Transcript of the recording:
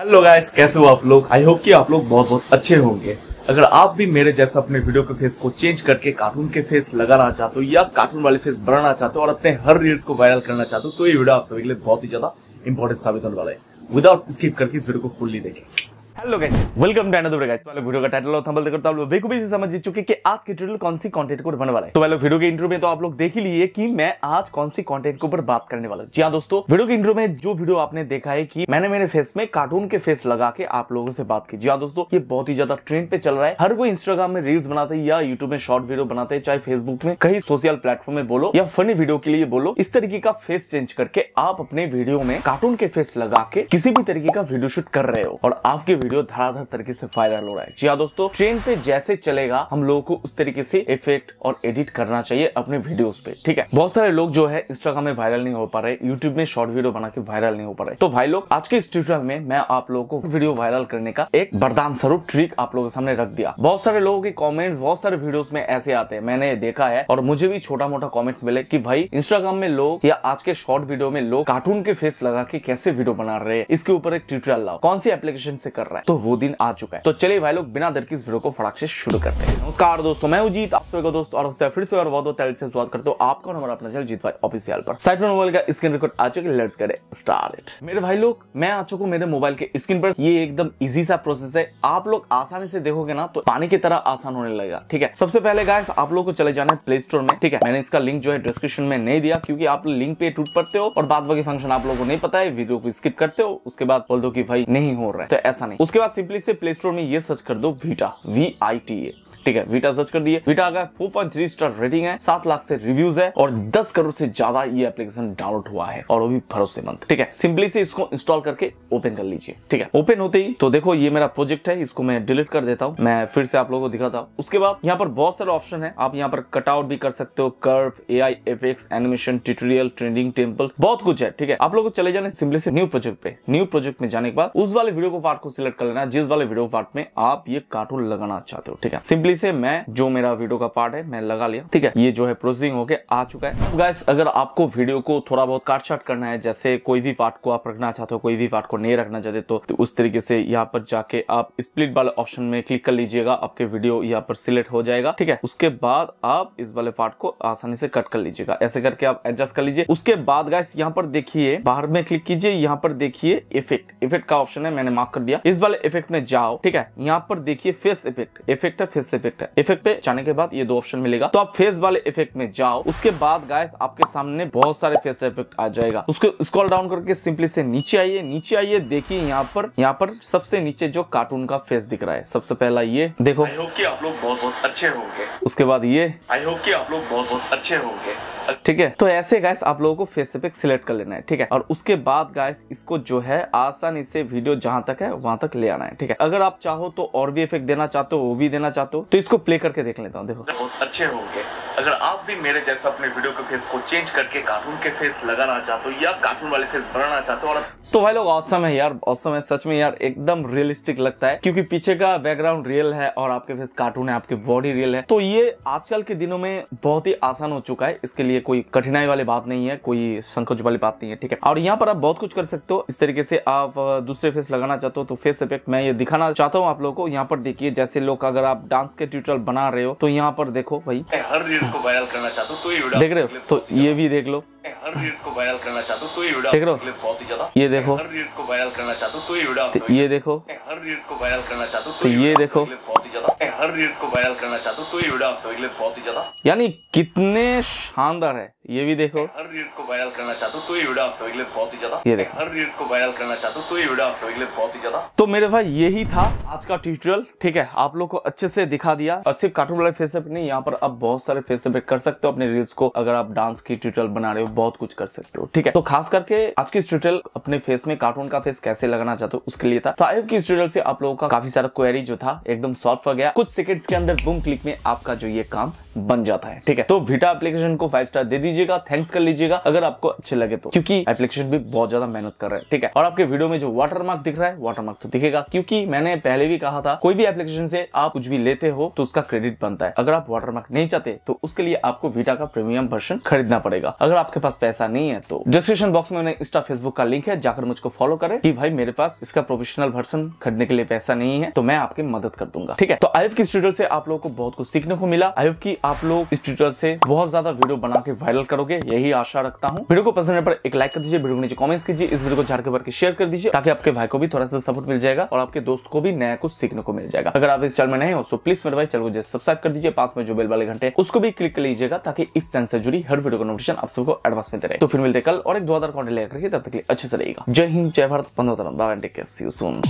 hello guys कैसे हो आप लोग आई होप कि आप लोग बहुत बहुत अच्छे होंगे अगर आप भी मेरे जैसा अपने वीडियो के फेस को चेंज करके कार्टून के फेस लगाना चाहते हो या कार्टून वाले फेस बनाना चाहते हो और अपने हर रील्स को वायरल करना चाहते हो तो ये वीडियो आप सभी के लिए बहुत ही ज्यादा इंपॉर्टेंट साबित होने वाला है विदाउट स्किप करके इस वीडियो को फुल्ली देखें hello guys welcome to another guys वाले वीडियो का टाइटल और थंबनेल देखकर तो आप लोग बेखूबी से समझ चुके कि आज के ट्यूटोरियल कौन सी कंटेंट को बनने वाला है तो वाले वीडियो के इंट्रो में तो आप लोग देख ही लिए कि मैं आज कौन सी कंटेंट के ऊपर बात करने वाला हूं जी हां दोस्तों वीडियो के इंट्रो में जो वीडियो आपने देखा है कि मैंने मेरे फेस में कार्टून के फेस लगा के आप लोगों से बात की जी हां दोस्तों ये बहुत ही ज्यादा ट्रेंड पे चल रहा है हर कोई इंस्टाग्राम में रील्स बनाते हैं या यूट्यूब में शॉर्ट वीडियो बनाते हैं चाहे फेसबुक में कहीं सोशल प्लेटफॉर्म में बोलो या फनी वीडियो के लिए बोलो इस तरीके का फेस चेंज करके आप अपने वीडियो में कार्टून के फेस लगा के किसी भी तरीके का वीडियो शूट कर रहे हो और आपके वीडियो वीडियो धड़ाधड़ तरीके से वायरल हो रहा है जी हाँ दोस्तों ट्रेंड पे जैसे चलेगा हम लोगों को उस तरीके से इफेक्ट और एडिट करना चाहिए अपने वीडियोस पे ठीक है बहुत सारे लोग जो है इंस्टाग्राम में वायरल नहीं हो पा रहे यूट्यूब में शॉर्ट वीडियो बना के वायरल नहीं हो पा रहे तो भाई लोग आज के इस ट्यूटोरियल में मैं आप लोगों को वीडियो वायरल करने का एक बरदान स्वरूप ट्रिक आप लोगों के सामने रख दिया बहुत सारे लोगों के कॉमेंट्स बहुत सारे वीडियो में ऐसे आते हैं मैंने देखा है और मुझे भी छोटा मोटा कॉमेंट्स मिले की भाई इंस्टाग्राम में लोग या आज के शॉर्ट वीडियो में लोग कार्टून के फेस लगा के कैसे वीडियो बना रहे हैं इसके ऊपर एक ट्यूटोरियल लाओ कौन सी एप्लीकेशन से कर रहा है तो वो दिन आ चुका है तो चलिए भाई लोग बिना दर की इस वीडियो को फटाक से शुरू करते हैं नमस्कार दोस्तों मैं उजीत आप सभी दोस्तों और फिर से बहुत बहुत से स्वागत करते हो आपका और हमारा अपना चैनल जीत भाई ऑफिसियल पर साइड में मोबाइल का स्क्रीन रिकॉर्ड आ चुके लेट्स करे स्टार्ट मेरे भाई लोग मैं आ चुका हूँ मेरे मोबाइल के स्क्रीन पर ये एकदम इजी सा प्रोसेस है आप लोग आसानी से देखोगे ना तो पानी की तरह आसान होने लगेगा ठीक है सबसे पहले गाय आप लोग को चले जाना है प्ले स्टोर में ठीक है मैंने इसका लिंक जो है डिस्क्रिप्शन में नहीं दिया क्योंकि आप लिंक पे टूट पड़ते हो और बाद बाकी फंक्शन आप लोगों को नहीं पता है वीडियो को स्किप करते हो उसके बाद बोल दो कि भाई नहीं हो रहा है तो ऐसा नहीं उसके बाद सिंपली से प्ले स्टोर में ये सर्च कर दो Vita V I T A ठीक है वीटा सर्च कर दिए वीटा आ गया फोर स्टार रेटिंग है सात लाख से रिव्यूज है और दस करोड़ से ज्यादा ये एप्लीकेशन डाउनलोड हुआ है और वो भी भरोसेमंद ठीक है सिंपली से इसको इंस्टॉल करके ओपन कर लीजिए ठीक है ओपन होते ही तो देखो ये मेरा प्रोजेक्ट है इसको मैं डिलीट कर देता हूँ मैं फिर से आप लोगों को दिखाता हूँ उसके बाद यहाँ पर बहुत सारे ऑप्शन है आप यहाँ पर कटआउट भी कर सकते हो curve A I F X animation tutorial trending template बहुत कुछ है ठीक है आप लोग चले जाने सिंपली से न्यू प्रोजेक्ट पे न्यू प्रोजेक्ट में जाने के बाद उस वाले वीडियो को पार्ट को सिलेक्ट कर लेना जिस वाले वीडियो पार्ट में आप ये कार्टून लगाना चाहते हो ठीक है सिंपली जल्दी से मैं जो मेरा वीडियो का पार्ट है मैं लगा लिया ठीक है ये जो है प्रोसेसिंग होके आ चुका है गाइस तो अगर आपको वीडियो को थोड़ा बहुत काट शाट करना है जैसे कोई भी पार्ट को आप रखना चाहते हो कोई भी पार्ट को नहीं रखना चाहते तो, तो उस तरीके से यहाँ पर जाके आप स्प्लिट वाले ऑप्शन में क्लिक कर लीजिएगा आपके वीडियो यहाँ पर सिलेक्ट हो जाएगा ठीक है उसके बाद आप इस वाले पार्ट को आसानी से कट कर लीजिएगा ऐसे करके आप एडजस्ट कर लीजिए उसके बाद गाइस यहाँ पर देखिए बाहर में क्लिक कीजिए यहाँ पर देखिए इफेक्ट इफेक्ट का ऑप्शन है मैंने मार्क कर दिया इस वाले इफेक्ट में जाओ ठीक है यहाँ पर देखिए फेस इफेक्ट इफेक्ट है फेस इफेक्ट इफेक्ट है इफेक्ट पे जाने के बाद ये दो ऑप्शन मिलेगा तो आप फेस वाले इफेक्ट में जाओ उसके बाद गाइस आपके सामने बहुत सारे फेस इफेक्ट आ जाएगा उसको स्क्रॉल डाउन करके सिंपली से नीचे आइए नीचे आइए देखिए यहाँ पर यहाँ पर सबसे नीचे जो कार्टून का फेस दिख रहा है सबसे पहला ये देखो आई होप कि आप लोग बहुत बहुत अच्छे होंगे उसके बाद ये आई होप कि आप लोग बहुत बहुत अच्छे होंगे ठीक है तो ऐसे गाइस आप लोगों को फेस इफेक्ट सिलेक्ट कर लेना है ठीक है और उसके बाद गाइस इसको जो है आसानी से वीडियो जहां तक है वहां तक ले आना है ठीक है अगर आप चाहो तो और भी इफेक्ट देना चाहते हो वो भी देना चाहते हो तो इसको प्ले करके देख लेता हूँ देखो बहुत अच्छे होंगे अगर आप भी मेरे जैसा अपने वीडियो के फेस को चेंज करके कार्टून के फेस लगाना चाहते हो या कार्टून वाले फेस बनाना चाहते हो और तो भाई लोग औसम है यार औसम है सच में यार एकदम रियलिस्टिक लगता है क्योंकि पीछे का बैकग्राउंड रियल है और आपके फेस कार्टून है आपकी बॉडी रियल है तो ये आजकल के दिनों में बहुत ही आसान हो चुका है इसके लिए कोई कठिनाई वाली बात नहीं है कोई संकोच वाली बात नहीं है ठीक है और यहाँ पर आप बहुत कुछ कर सकते हो इस तरीके से आप दूसरे फेस लगाना चाहते हो तो फेस इफेक्ट मैं ये दिखाना चाहता हूँ आप लोग को यहाँ पर देखिए जैसे लोग अगर आप डांस के के ट्यूटोरियल बना रहे हो तो यहाँ पर देखो भाई हर रील्स को वायरल करना चाहता हूँ तो ये देख रहे हो तो ये भी देख लो हर रील्स को वायरल करना चाहता हूँ तो ये देख रहे हो बहुत ही ज्यादा ये देखो हर रील्स को वायरल करना चाहता हूँ तो ये ये देखो हर रील्स को वायरल तो तो करना चाहता हूँ तो ये देखो बहुत ही ज्यादा हर रील्स को वायरल करना चाहता हूँ तो ये बहुत ही ज्यादा यानी कितने शानदार है ये भी देखो हर रील्स को वायरल करना चाहता हूँ तो ये वीडियो आप सभी के लिए बहुत ही ज्यादा ये देखो हर रील्स को वायरल करना चाहता हूँ तो ये वीडियो आप सभी के लिए बहुत ही ज्यादा तो मेरे भाई यही था आज का ट्यूटोरियल ठीक है आप लोग को अच्छे से दिखा दिया और सिर्फ कार्टून वाले फेस नहीं यहाँ पर आप बहुत सारे फेसअप कर सकते हो अपने रील्स को अगर आप डांस की ट्यूटोरियल बना रहे हो बहुत कुछ कर सकते हो ठीक है तो खास करके आज की ट्यूटोरियल अपने फेस में कार्टून का फेस कैसे लगाना चाहते हो उसके लिए था तो आई की ट्यूटोरियल से आप लोगों का काफी सारा क्वेरी जो था एकदम सॉल्व हो गया कुछ सेकेंड्स के अंदर बुम क्लिक में आपका जो ये काम बन जाता है ठीक है तो वीटा एप्लीकेशन को फाइव स्टार दे दीजिएगा थैंक्स कर लीजिएगा अगर आपको अच्छे लगे तो क्योंकि एप्लीकेशन भी बहुत ज्यादा मेहनत कर रहा है ठीक है और आपके वीडियो में जो वाटरमार्क दिख रहा है वाटरमार्क तो दिखेगा क्योंकि मैंने पहले भी कहा था कोई भी एप्लीकेशन से आप कुछ भी लेते हो तो उसका क्रेडिट बनता है अगर आप वाटरमार्क नहीं चाहते तो उसके लिए आपको वीटा का प्रीमियम वर्षन खरीदना पड़ेगा अगर आपके पास पैसा नहीं है तो डिस्क्रिप्शन बॉक्स में इंस्टा फेसबुक का लिंक है जाकर मुझको फॉलो करें कि भाई मेरे पास इसका प्रोफेशनल वर्सन खरीदने के लिए पैसा नहीं है तो मैं आपकी मदद कर दूंगा ठीक है तो आयुव की स्टूडियो से आप लोगों को बहुत कुछ सीखने को मिला आयुफ की आप लोग इस ट्विटर से बहुत ज्यादा वीडियो बना के वायरल करोगे यही आशा रखता हूँ वीडियो को पसंद पर एक लाइक कर दीजिए वीडियो को नीचे कमेंट्स कीजिए इस वीडियो को झारके भर के शेयर कर दीजिए ताकि आपके भाई को भी थोड़ा सा सपोर्ट मिल जाएगा और आपके दोस्त को भी नया कुछ सीखने को मिल जाएगा अगर आप इस चैनल में नए हो तो प्लीज मेरे भाई चैनल को सब्सक्राइब कर दीजिए पास में जो बेल वाले घंटे उसको भी क्लिक कर लीजिएगा ताकि इस चैनल से जुड़ी हर वीडियो का नोटिफिकेशन आप सबको एडवांस में रहे तो फिर मिलते कल और एक दो हजार लेकर तब तक अच्छे से रहेगा जय हिंद जय भारत पंद्रह सी सुन